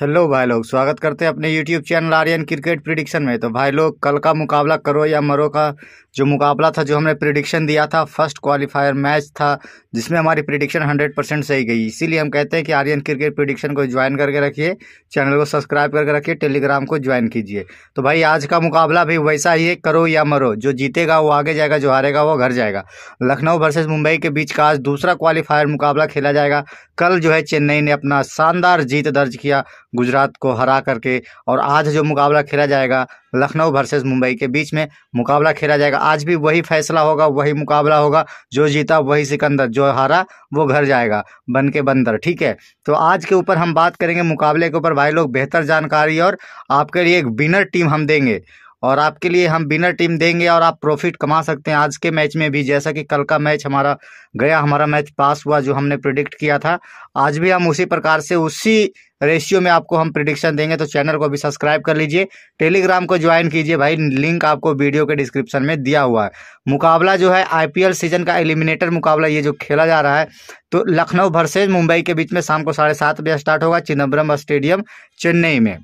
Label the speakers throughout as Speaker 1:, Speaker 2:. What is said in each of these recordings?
Speaker 1: hello भाई लोग स्वागत करते हैं अपने YouTube channel Aryan cricket prediction में तो भाई लोग कल का मुकाबला करो या मरो का जो मुकाबला था जो हमने प्रिडिक्शन दिया था फर्स्ट क्वालिफायर मैच था जिसमें हमारी प्रिडिक्शन 100 परसेंट सही गई इसीलिए हम कहते हैं कि आर्यन क्रिकेट प्रिडिक्शन को ज्वाइन करके रखिए चैनल को सब्सक्राइब करके रखिए टेलीग्राम को ज्वाइन कीजिए तो भाई आज का मुकाबला भी वैसा ही है करो या मरो जो जीतेगा वो आगे जाएगा जो हारेगा वो घर जाएगा लखनऊ वर्सेज मुंबई के बीच का आज दूसरा क्वालिफायर मुकाबला खेला जाएगा कल जो है चेन्नई ने अपना शानदार जीत दर्ज किया गुजरात को हरा करके और आज जो मुकाबला खेला जाएगा लखनऊ वर्सेस मुंबई के बीच में मुकाबला खेला जाएगा आज भी वही फैसला होगा वही मुकाबला होगा जो जीता वही सिकंदर जो हारा वो घर जाएगा बन के बंदर ठीक है तो आज के ऊपर हम बात करेंगे मुकाबले के ऊपर भाई लोग बेहतर जानकारी और आपके लिए एक विनर टीम हम देंगे और आपके लिए हम बिनर टीम देंगे और आप प्रॉफिट कमा सकते हैं आज के मैच में भी जैसा कि कल का मैच हमारा गया हमारा मैच पास हुआ जो हमने प्रिडिक्ट किया था आज भी हम उसी प्रकार से उसी रेशियो में आपको हम प्रिडिक्शन देंगे तो चैनल को भी सब्सक्राइब कर लीजिए टेलीग्राम को ज्वाइन कीजिए भाई लिंक आपको वीडियो के डिस्क्रिप्शन में दिया हुआ है मुकाबला जो है आई सीजन का एलिमिनेटर मुकाबला ये जो खेला जा रहा है तो लखनऊ भरसेज मुंबई के बीच में शाम को साढ़े सात बजे स्टार्ट होगा चिदम्बरम स्टेडियम चेन्नई में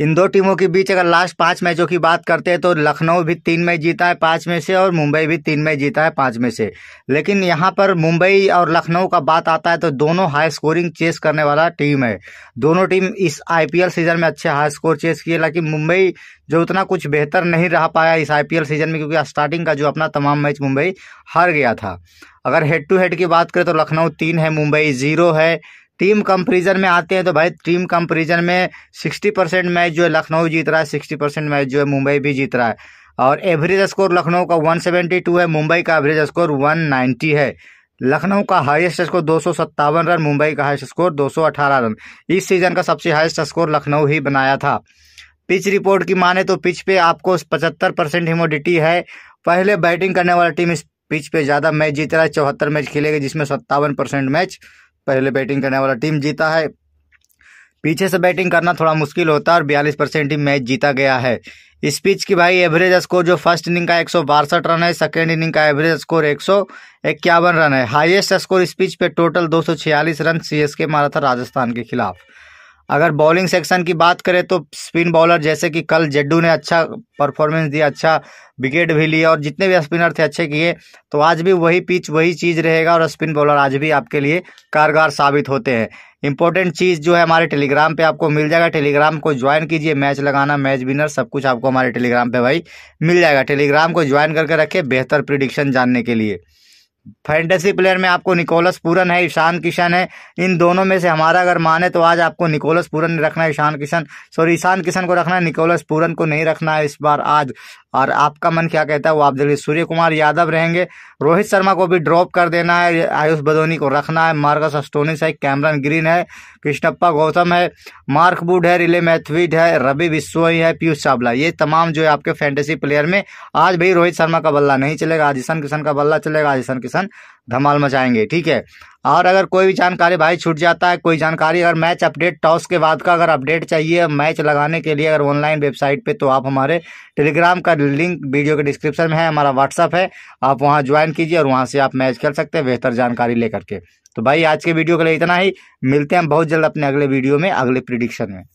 Speaker 1: इन दो टीमों के बीच अगर लास्ट पाँच मैचों की बात करते हैं तो लखनऊ भी तीन मैच जीता है पाँच में से और मुंबई भी तीन मैच जीता है पाँच में से लेकिन यहाँ पर मुंबई और लखनऊ का बात आता है तो दोनों हाई स्कोरिंग चेस करने वाला टीम है दोनों टीम इस आईपीएल सीजन में अच्छे हाई स्कोर चेस किए लेकिन मुंबई जो उतना कुछ बेहतर नहीं रह पाया इस आई सीजन में क्योंकि स्टार्टिंग का जो अपना तमाम मैच मुंबई हार गया था अगर हेड टू हेड की बात करें तो लखनऊ तीन है मुंबई ज़ीरो है टीम कंपेरिजन में आते हैं तो भाई टीम कंपेरिजन में सिक्सटी परसेंट मैच जो है लखनऊ जीत रहा है सिक्सटी परसेंट मैच जो है मुंबई भी जीत रहा है और एवरेज स्कोर लखनऊ का वन सेवेंटी टू है मुंबई का एवरेज स्कोर वन नाइन्टी है लखनऊ का हाईएस्ट स्कोर दो रन मुंबई का हाईएस्ट स्कोर 218 रन इस सीजन का सबसे हाइस्ट स्कोर लखनऊ ही बनाया था पिच रिपोर्ट की माने तो पिच पे आपको पचहत्तर परसेंट ह्यूमिडिटी है पहले बैटिंग करने वाला टीम इस पिच पे ज़्यादा मैच जीत रहा है चौहत्तर मैच खेलेगा जिसमें सत्तावन परसेंट मैच पहले बैटिंग करने वाला टीम जीता है पीछे से बैटिंग करना थोड़ा मुश्किल होता है और बयालीस परसेंट ही मैच जीता गया है इस पिच की भाई एवरेज स्कोर जो फर्स्ट इनिंग का एक रन है सेकेंड इनिंग का एवरेज स्कोर एक रन है हाईएस्ट स्कोर इस पिच पे टोटल छियालीस रन के मारा था राजस्थान के खिलाफ अगर बॉलिंग सेक्शन की बात करें तो स्पिन बॉलर जैसे कि कल जड्डू ने अच्छा परफॉर्मेंस दिया अच्छा विकेट भी लिया और जितने भी स्पिनर थे अच्छे किए तो आज भी वही पिच वही चीज़ रहेगा और स्पिन बॉलर आज भी आपके लिए कारगर साबित होते हैं इंपॉर्टेंट चीज़ जो है हमारे टेलीग्राम पे आपको मिल जाएगा टेलीग्राम को ज्वाइन कीजिए मैच लगाना मैच विनर सब कुछ आपको हमारे टेलीग्राम पर भाई मिल जाएगा टेलीग्राम को ज्वाइन करके रखें बेहतर प्रिडिक्शन जानने के लिए फैंटेसी प्लेयर में आपको निकोलस पूरन है ईशान किशन है इन दोनों में से हमारा अगर माने तो आज आपको निकोलस पूरन रखना है ईशान किशन सॉरी ईशान किशन को रखना है निकोलस पूरन को नहीं रखना है इस बार आज और आपका मन क्या कहता है वो आप देखिए सूर्य कुमार यादव रहेंगे रोहित शर्मा को भी ड्रॉप कर देना है आयुष बदोनी को रखना है मार्कस अस्टोनिस है कैमरन ग्रीन है कृष्णप्पा गौतम है मार्क बुड है रिले मैथविड है रवि बिस्सोई है पीयूष चावला ये तमाम जो है आपके फैंटेसी प्लेयर में आज भी रोहित शर्मा का बल्ला नहीं चलेगा आज ईशान किशन का बल्ला चलेगा आज ईशान किशन धमाल मचाएंगे ठीक है और अगर कोई भी जानकारी भाई छूट जाता है कोई जानकारी अगर मैच अपडेट टॉस के बाद का अगर अपडेट चाहिए मैच लगाने के लिए अगर ऑनलाइन वेबसाइट पे तो आप हमारे टेलीग्राम का लिंक वीडियो के डिस्क्रिप्शन में है हमारा व्हाट्सअप है आप वहाँ ज्वाइन कीजिए और वहाँ से आप मैच खेल सकते हैं बेहतर जानकारी लेकर के तो भाई आज के वीडियो के लिए इतना ही मिलते हैं बहुत जल्द अपने अगले वीडियो में अगले प्रिडिक्शन में